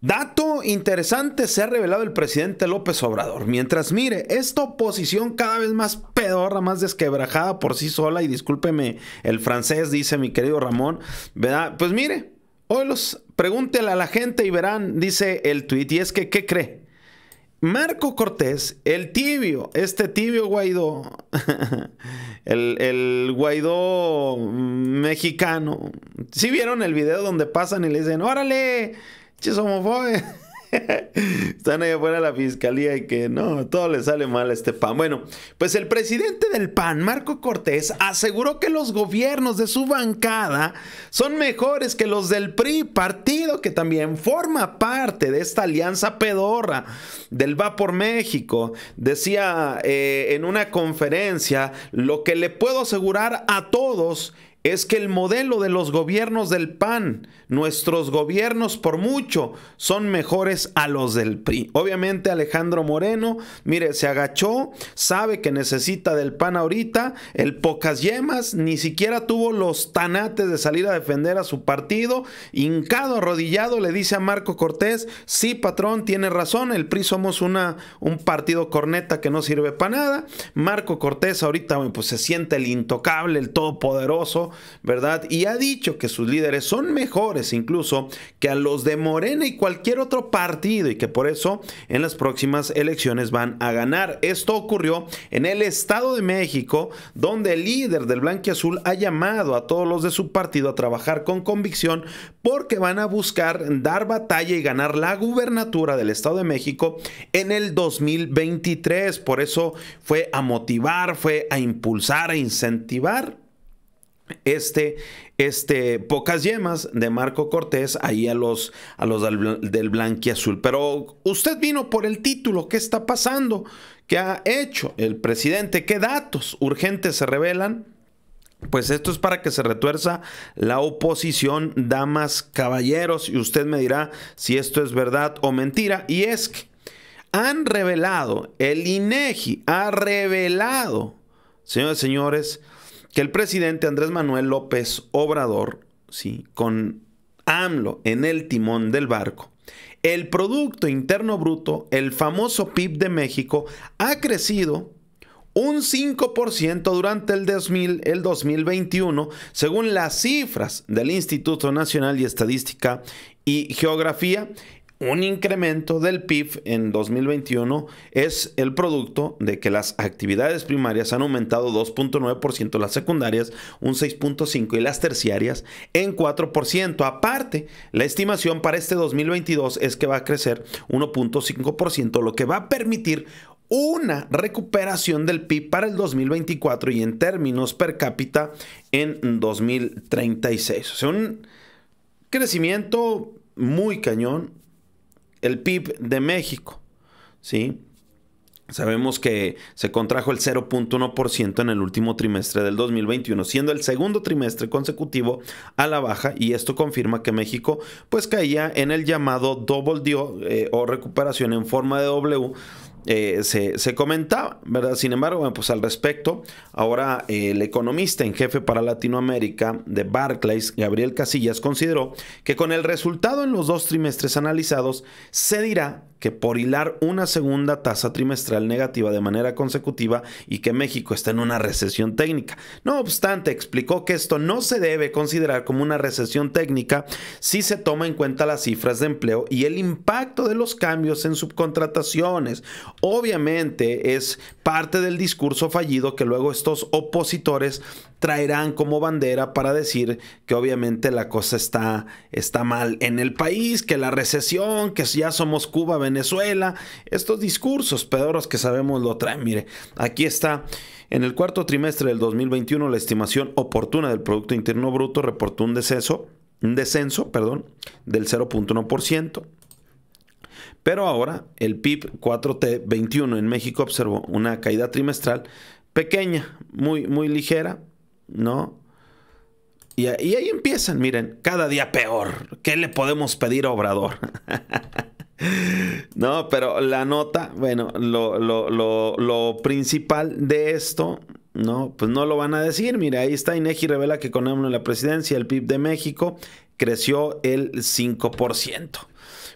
Dato interesante se ha revelado el presidente López Obrador. Mientras mire, esta oposición cada vez más pedorra, más desquebrajada por sí sola, y discúlpeme el francés, dice mi querido Ramón, ¿verdad? Pues mire, hoy los pregúntele a la gente y verán, dice el tuit, y es que, ¿qué cree? Marco Cortés, el tibio, este tibio Guaidó, el, el, Guaidó mm, mexicano. ¿Sí vieron el video donde pasan y le dicen, órale, ¡Che, Están ahí afuera la fiscalía y que no, todo le sale mal a este PAN. Bueno, pues el presidente del PAN, Marco Cortés, aseguró que los gobiernos de su bancada son mejores que los del PRI, partido que también forma parte de esta alianza pedorra del Va por México. Decía eh, en una conferencia, lo que le puedo asegurar a todos es que el modelo de los gobiernos del PAN, nuestros gobiernos por mucho, son mejores a los del PRI. Obviamente Alejandro Moreno, mire, se agachó, sabe que necesita del PAN ahorita, el pocas yemas, ni siquiera tuvo los tanates de salir a defender a su partido, hincado, arrodillado, le dice a Marco Cortés, sí patrón, tiene razón, el PRI somos una, un partido corneta que no sirve para nada. Marco Cortés ahorita pues, se siente el intocable, el todopoderoso, ¿verdad? Y ha dicho que sus líderes son mejores incluso que a los de Morena y cualquier otro partido y que por eso en las próximas elecciones van a ganar. Esto ocurrió en el Estado de México, donde el líder del azul ha llamado a todos los de su partido a trabajar con convicción porque van a buscar dar batalla y ganar la gubernatura del Estado de México en el 2023. Por eso fue a motivar, fue a impulsar, a incentivar este, este, pocas yemas de Marco Cortés ahí a los, a los del, blanquiazul. Pero usted vino por el título, ¿qué está pasando? ¿Qué ha hecho el presidente? ¿Qué datos urgentes se revelan? Pues esto es para que se retuerza la oposición, damas, caballeros, y usted me dirá si esto es verdad o mentira. Y es que han revelado, el INEGI e ha revelado, señores, señores, que el presidente Andrés Manuel López Obrador, ¿sí? con AMLO en el timón del barco, el Producto Interno Bruto, el famoso PIB de México, ha crecido un 5% durante el, el 2021, según las cifras del Instituto Nacional de Estadística y Geografía, un incremento del PIB en 2021 es el producto de que las actividades primarias han aumentado 2.9%, las secundarias un 6.5% y las terciarias en 4%. Aparte, la estimación para este 2022 es que va a crecer 1.5%, lo que va a permitir una recuperación del PIB para el 2024 y en términos per cápita en 2036. O sea, un crecimiento muy cañón, el PIB de México, ¿sí? Sabemos que se contrajo el 0.1% en el último trimestre del 2021, siendo el segundo trimestre consecutivo a la baja y esto confirma que México pues caía en el llamado doble dio eh, o recuperación en forma de W eh, se, comentaba, ¿verdad? Sin embargo, pues al respecto, ahora eh, el economista en jefe para Latinoamérica de Barclays, Gabriel Casillas, consideró que con el resultado en los dos trimestres analizados, se dirá que por hilar una segunda tasa trimestral negativa de manera consecutiva y que México está en una recesión técnica. No obstante, explicó que esto no se debe considerar como una recesión técnica si se toma en cuenta las cifras de empleo y el impacto de los cambios en subcontrataciones, Obviamente es parte del discurso fallido que luego estos opositores traerán como bandera para decir que obviamente la cosa está, está mal en el país, que la recesión, que ya somos Cuba, Venezuela, estos discursos pedoros que sabemos lo traen. Mire, aquí está. En el cuarto trimestre del 2021, la estimación oportuna del Producto Interno Bruto reportó un deceso, un descenso, perdón, del 0.1%. Pero ahora el PIB 4T21 en México observó una caída trimestral pequeña, muy, muy ligera, ¿no? Y, ahí empiezan, miren, cada día peor. ¿Qué le podemos pedir a Obrador? no, pero la nota, bueno, lo, principal de esto no, pues no lo van a decir. Mira, ahí está INEGI revela que con en la presidencia el PIB de México creció el 5%.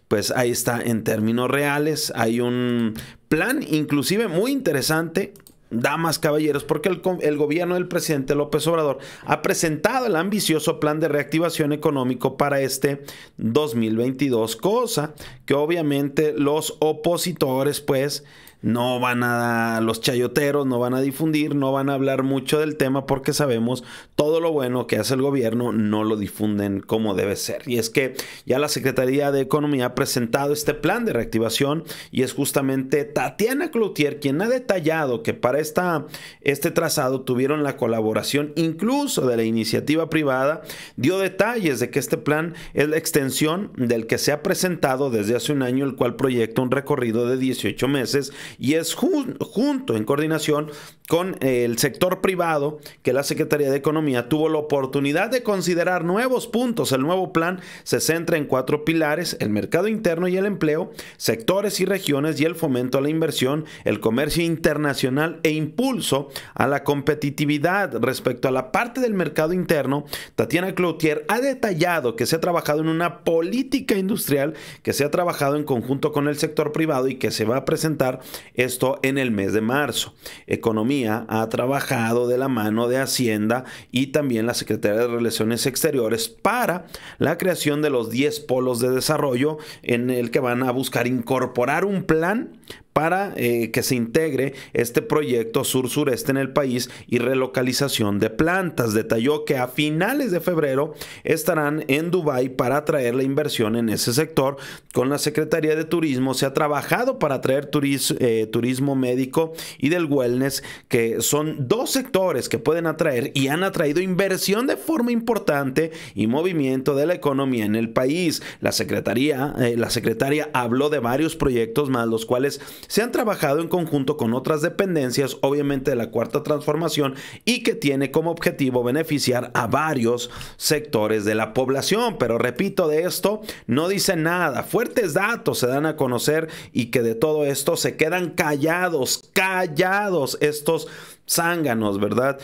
Pues ahí está, en términos reales, hay un plan inclusive muy interesante damas, caballeros, porque el, gobierno del presidente López Obrador ha presentado el ambicioso plan de reactivación económico para este 2022, cosa que obviamente los opositores pues no van a los chayoteros, no van a difundir, no van a hablar mucho del tema porque sabemos todo lo bueno que hace el gobierno no lo difunden como debe ser. Y es que ya la Secretaría de Economía ha presentado este plan de reactivación y es justamente Tatiana Cloutier quien ha detallado que para esta, este trazado tuvieron la colaboración incluso de la iniciativa privada, dio detalles de que este plan es la extensión del que se ha presentado desde hace un año, el cual proyecta un recorrido de 18 meses y es junto en coordinación con el sector privado que la Secretaría de Economía tuvo la oportunidad de considerar nuevos puntos. El nuevo plan se centra en cuatro pilares, el mercado interno y el empleo, sectores y regiones y el fomento a la inversión, el comercio internacional e impulso a la competitividad. Respecto a la parte del mercado interno, Tatiana Cloutier ha detallado que se ha trabajado en una política industrial que se ha trabajado en conjunto con el sector privado y que se va a presentar esto en el mes de marzo. Economía ha trabajado de la mano de Hacienda y también la Secretaría de Relaciones Exteriores para la creación de los 10 polos de desarrollo en el que van a buscar incorporar un plan para eh, que se integre este proyecto sur-sureste en el país y relocalización de plantas. Detalló que a finales de febrero estarán en Dubái para atraer la inversión en ese sector. Con la Secretaría de Turismo se ha trabajado para atraer eh, turismo médico y del wellness, que son dos sectores que pueden atraer y han atraído inversión de forma importante y movimiento de la economía en el país. La Secretaría, eh, la secretaria habló de varios proyectos más, los cuales se han trabajado en conjunto con otras dependencias, obviamente de la cuarta transformación, y que tiene como objetivo beneficiar a varios sectores de la población. Pero repito, de esto no dice nada. Fuertes datos se dan a conocer y que de todo esto se quedan callados, callados estos zánganos, ¿verdad?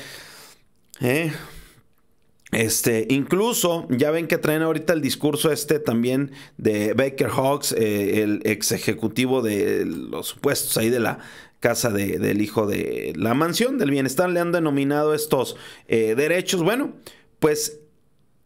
¿Eh? Este, incluso, ya ven que traen ahorita el discurso este también de Baker Hawks, eh, el ex ejecutivo de los supuestos ahí de la casa del hijo de la mansión del bienestar, le han denominado estos eh, derechos. Bueno, pues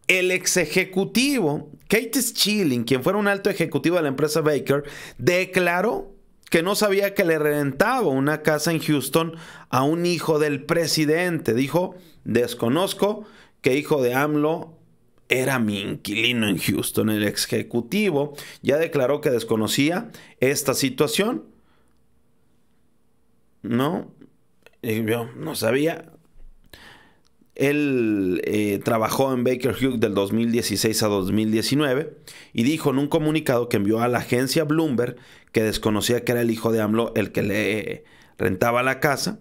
el ex ejecutivo, Kate Schilling, quien fuera un alto ejecutivo de la empresa Baker, declaró que no sabía que le rentaba una casa en Houston a un hijo del presidente. Dijo, desconozco que hijo de AMLO era mi inquilino en Houston. El ejecutivo ya declaró que desconocía esta situación. No, yo no sabía. Él eh, trabajó en Baker Hughes del 2016 a 2019 y dijo en un comunicado que envió a la agencia Bloomberg que desconocía que era el hijo de AMLO el que le rentaba la casa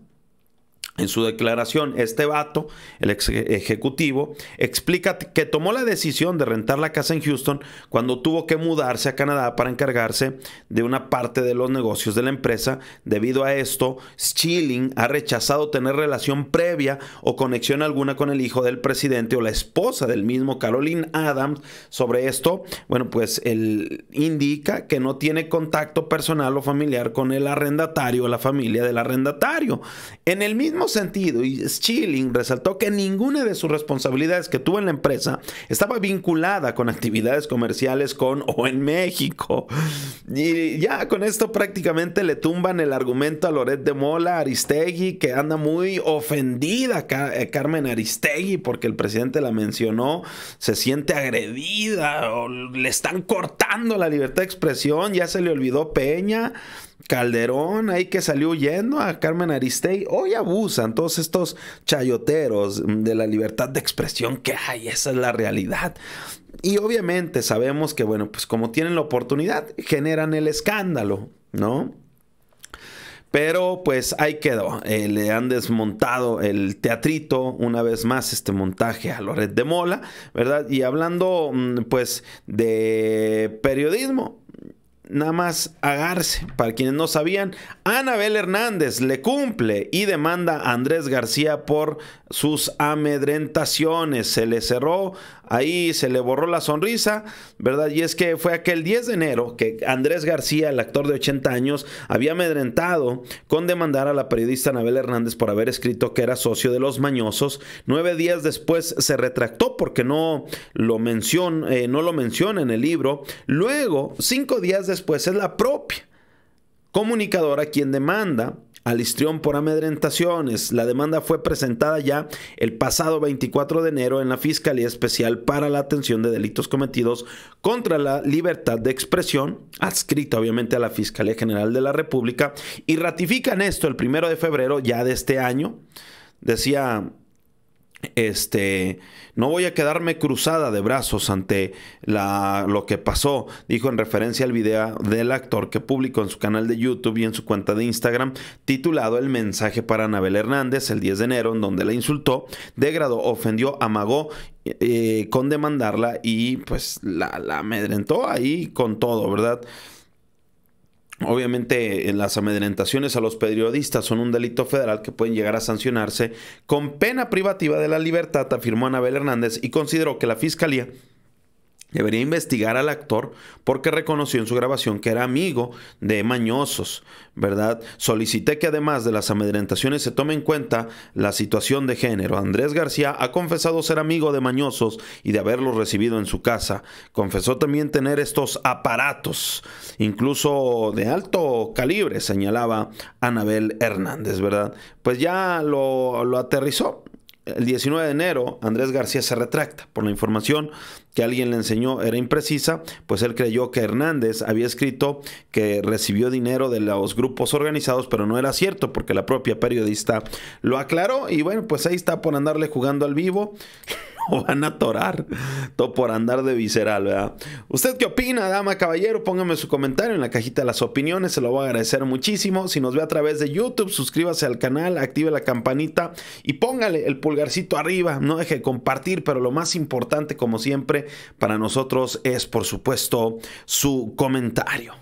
en su declaración, este vato, el ex ejecutivo, explica que tomó la decisión de rentar la casa en Houston cuando tuvo que mudarse a Canadá para encargarse de una parte de los negocios de la empresa. Debido a esto, Schilling ha rechazado tener relación previa o conexión alguna con el hijo del presidente o la esposa del mismo, Caroline Adams. Sobre esto, bueno, pues él indica que no tiene contacto personal o familiar con el arrendatario o la familia del arrendatario. En el mismo sentido y Schilling resaltó que ninguna de sus responsabilidades que tuvo en la empresa estaba vinculada con actividades comerciales con o en México. Y ya con esto prácticamente le tumban el argumento a Loret de Mola, Aristegui, que anda muy ofendida eh, Carmen Aristegui porque el presidente la mencionó, se siente agredida o le están cortando la libertad de expresión, ya se le olvidó Peña. Calderón, ahí que salió huyendo a Carmen Aristey, hoy abusan todos estos chayoteros mm, de la libertad de expresión que hay, esa es la realidad. Y obviamente sabemos que, bueno, pues como tienen la oportunidad, generan el escándalo, ¿no? Pero pues ahí quedó. Eh, le han desmontado el teatrito, una vez más, este montaje a Loret de Mola, ¿verdad? Y hablando mm, pues de periodismo, nada más agarse. Para quienes no sabían, Anabel Hernández le cumple y demanda a Andrés García por sus amedrentaciones. Se le cerró ahí se le borró la sonrisa, ¿verdad? Y es que fue aquel 10 de enero que Andrés García, el actor de 80 años, había amedrentado con demandar a la periodista Anabel Hernández por haber escrito que era socio de los mañosos. Nueve días después se retractó porque no lo, menciona, eh, no lo menciona en el libro. Luego, cinco días después, es la propia comunicadora quien demanda Alistrión por amedrentaciones. La demanda fue presentada ya el pasado 24 de enero en la Fiscalía Especial para la Atención de Delitos Cometidos contra la Libertad de Expresión, adscrita obviamente a la Fiscalía General de la República, y ratifican esto el primero de febrero ya de este año. Decía este, no voy a quedarme cruzada de brazos ante la, lo que pasó, dijo en referencia al video del actor que publicó en su canal de YouTube y en su cuenta de Instagram, titulado El mensaje para Anabel Hernández el 10 de enero, en donde la insultó, degradó, ofendió, amagó eh, con demandarla y pues la, la amedrentó ahí con todo, ¿verdad? Obviamente, eh, las amedrentaciones a los periodistas son un delito federal que pueden llegar a sancionarse con pena privativa de la libertad, afirmó Anabel Hernández y consideró que la Fiscalía Debería investigar al actor porque reconoció en su grabación que era amigo de mañosos, ¿verdad? Solicité que además de las amedrentaciones se tome en cuenta la situación de género. Andrés García ha confesado ser amigo de mañosos y de haberlos recibido en su casa. Confesó también tener estos aparatos, incluso de alto calibre, señalaba Anabel Hernández, ¿verdad? Pues ya lo, lo aterrizó el 19 de enero, Andrés García se retracta por la información que alguien le enseñó era imprecisa, pues él creyó que Hernández había escrito que recibió dinero de los grupos organizados, pero no era cierto porque la propia periodista lo aclaró y bueno, pues ahí está por andarle jugando al vivo van a atorar. Todo por andar de visceral, ¿verdad? ¿Usted qué opina, dama, caballero? Póngame su comentario en la cajita de las opiniones, se lo voy a agradecer muchísimo. Si nos ve a través de YouTube, suscríbase al canal, active la campanita y póngale el pulgarcito arriba. No deje de compartir, pero lo más importante, como siempre, para nosotros es, por supuesto, su comentario.